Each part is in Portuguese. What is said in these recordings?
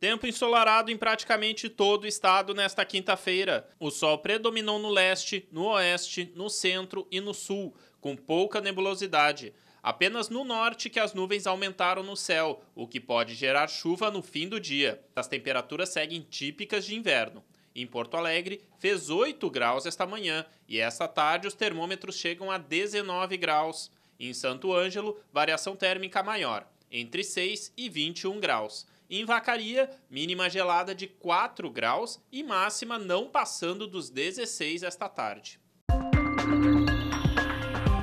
Tempo ensolarado em praticamente todo o estado nesta quinta-feira. O sol predominou no leste, no oeste, no centro e no sul, com pouca nebulosidade. Apenas no norte que as nuvens aumentaram no céu, o que pode gerar chuva no fim do dia. As temperaturas seguem típicas de inverno. Em Porto Alegre, fez 8 graus esta manhã e esta tarde os termômetros chegam a 19 graus. Em Santo Ângelo, variação térmica maior, entre 6 e 21 graus. Em Vacaria, mínima gelada de 4 graus e máxima não passando dos 16 esta tarde.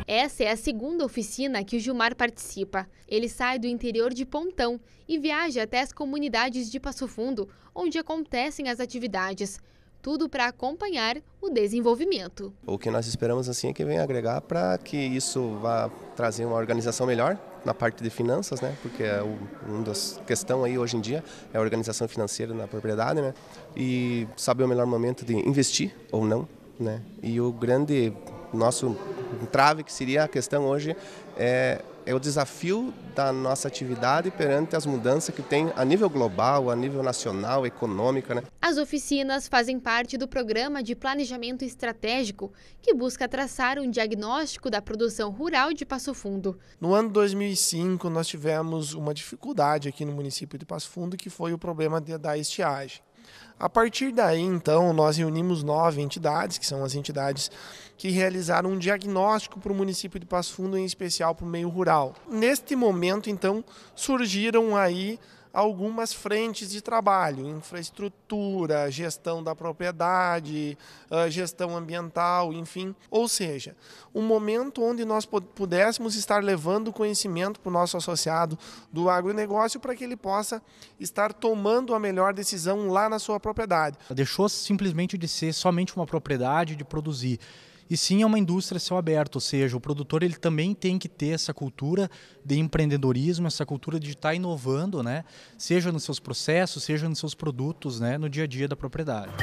Essa é a segunda oficina que o Gilmar participa. Ele sai do interior de Pontão e viaja até as comunidades de Passo Fundo, onde acontecem as atividades. Tudo para acompanhar o desenvolvimento. O que nós esperamos assim é que venha agregar para que isso vá trazer uma organização melhor na parte de finanças, né? Porque é uma das questão aí hoje em dia é a organização financeira na propriedade, né? E saber o melhor momento de investir ou não, né? E o grande nosso trave que seria a questão hoje é, é o desafio da nossa atividade perante as mudanças que tem a nível global, a nível nacional, econômica. Né? As oficinas fazem parte do programa de planejamento estratégico, que busca traçar um diagnóstico da produção rural de Passo Fundo. No ano 2005, nós tivemos uma dificuldade aqui no município de Passo Fundo, que foi o problema da estiagem. A partir daí, então, nós reunimos nove entidades, que são as entidades que realizaram um diagnóstico para o município de Passo Fundo, em especial para o meio rural. Neste momento, então, surgiram aí algumas frentes de trabalho: infraestrutura, gestão da propriedade, ah, gestão ambiental, enfim. Ou seja, um momento onde nós pudéssemos estar levando conhecimento para o nosso associado do agronegócio para que ele possa estar tomando a melhor decisão lá na sua propriedade. Deixou simplesmente de ser somente uma propriedade de produzir e sim é uma indústria céu aberto, ou seja, o produtor ele também tem que ter essa cultura de empreendedorismo, essa cultura de estar tá inovando, né? Seja nos seus processos, seja nos seus produtos, né? No dia a dia da propriedade.